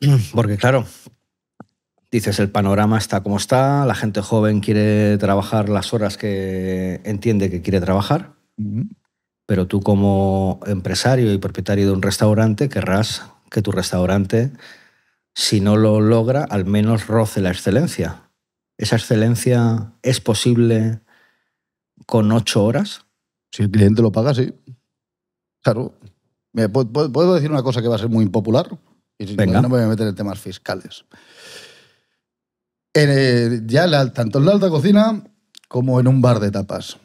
porque claro, dices, el panorama está como está, la gente joven quiere trabajar las horas que entiende que quiere trabajar, pero tú como empresario y propietario de un restaurante querrás que tu restaurante, si no lo logra, al menos roce la excelencia. ¿Esa excelencia es posible con ocho horas? Si el cliente lo paga, sí. Claro. ¿Puedo decir una cosa que va a ser muy impopular? Y Venga. no me voy a meter en temas fiscales. ya tanto en la alta cocina como en un bar de tapas.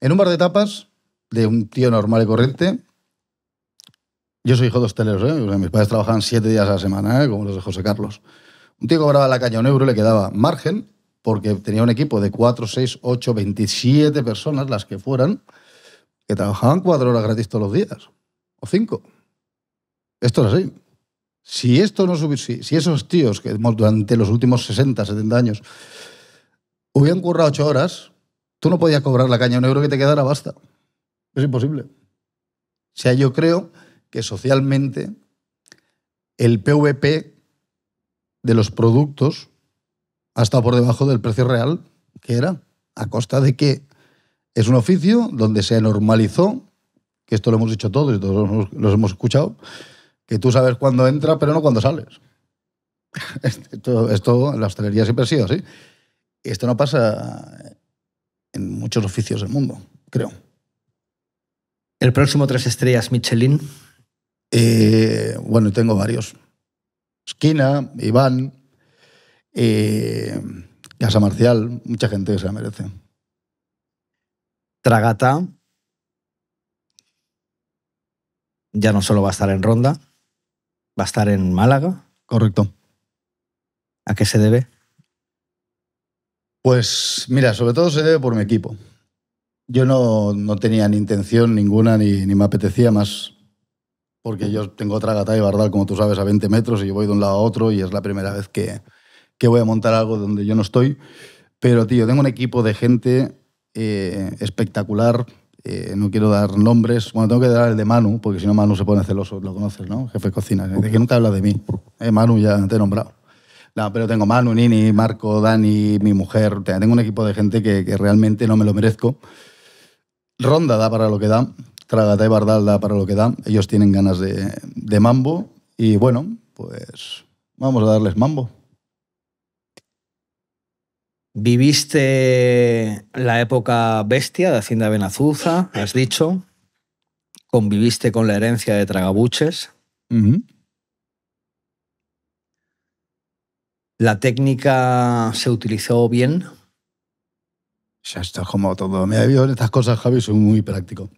En un bar de tapas de un tío normal y corriente, yo soy hijo de hosteleros, ¿eh? mis padres trabajaban siete días a la semana, ¿eh? como los de José Carlos. Un tío cobraba la caña un euro y le quedaba margen, porque tenía un equipo de cuatro seis ocho veintisiete personas, las que fueran, que trabajaban cuatro horas gratis todos los días, o cinco. Esto es así. Si esto no esos tíos que durante los últimos 60, 70 años hubieran currado ocho horas, tú no podías cobrar la caña un euro que te quedara, basta. Es imposible. O sea, yo creo que socialmente el PVP de los productos ha estado por debajo del precio real que era, a costa de que es un oficio donde se normalizó, que esto lo hemos dicho todos y todos los hemos escuchado, que tú sabes cuándo entra, pero no cuándo sales. Esto, esto en la hostelería siempre ha sido así. Y esto no pasa en muchos oficios del mundo, creo. ¿El próximo tres estrellas Michelin? Eh, bueno, tengo varios. Esquina, Iván, eh, Casa Marcial, mucha gente se la merece. Tragata. Ya no solo va a estar en ronda va a estar en Málaga. Correcto. ¿A qué se debe? Pues mira, sobre todo se debe por mi equipo. Yo no, no tenía ni intención ninguna ni, me apetecía más, porque yo tengo otra gata y Bardal, como tú sabes, a 20 metros y yo voy de un lado a otro y es la primera vez que, voy a montar algo donde yo no estoy. Pero, tío, tengo un equipo de gente eh, espectacular, eh, no quiero dar nombres, bueno, tengo que dar el de Manu, porque si no Manu se pone celoso, lo conoces, ¿no? Jefe de cocina, de que nunca habla de mí. Eh, Manu, ya te he nombrado. No, pero tengo Manu, Nini, Marco, Dani, mi mujer, tengo un equipo de gente que, realmente no me lo merezco. Ronda da para lo que da, Tragata y Bardal da para lo que da, ellos tienen ganas de mambo y bueno, pues vamos a darles mambo. Viviste la época bestia de Hacienda Benazuza, has dicho. Conviviste con la herencia de Tragabuches. ¿La técnica se utilizó bien? Ya está como todo. Me ha en estas cosas, Javi, soy muy práctico.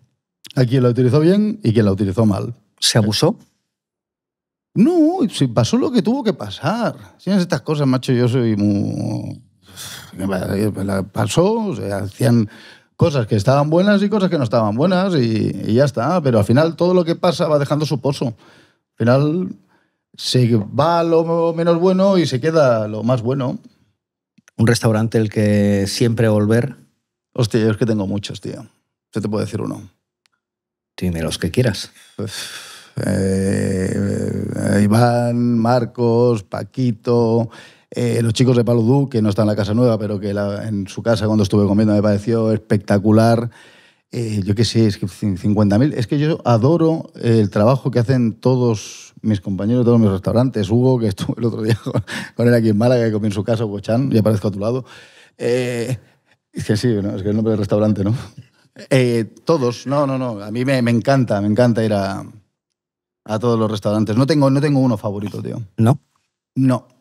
Hay quien la utilizó bien y quien la utilizó mal. ¿Se abusó? No, pasó lo que tuvo que pasar. Si estas cosas, macho, yo soy muy pasó, o hacían cosas que estaban buenas y cosas que no estaban buenas y, ya está, pero al final todo lo que pasa va dejando su pozo. Al final se va lo menos bueno y se queda lo más bueno. Un restaurante el que siempre volver. Hostia, yo es que tengo muchos, tío. ¿Se te puede decir uno. Dime los que quieras. Eh, eh, Iván, Marcos, Paquito, eh, los chicos de Paludú, que no están en la casa nueva, pero que la, en su casa cuando estuve comiendo me pareció espectacular. Eh, yo qué sé, es que 50.000. Es que yo adoro el trabajo que hacen todos mis compañeros todos mis restaurantes. Hugo, que estuve el otro día con, él aquí en Málaga, que comí en su casa, Chan y aparezco a tu lado. Eh, es que sí, es que el nombre del restaurante, ¿no? todos, no, no, no. A mí me, me encanta, me encanta ir a, a, todos los restaurantes. No tengo, no tengo uno favorito, tío. ¿No? No.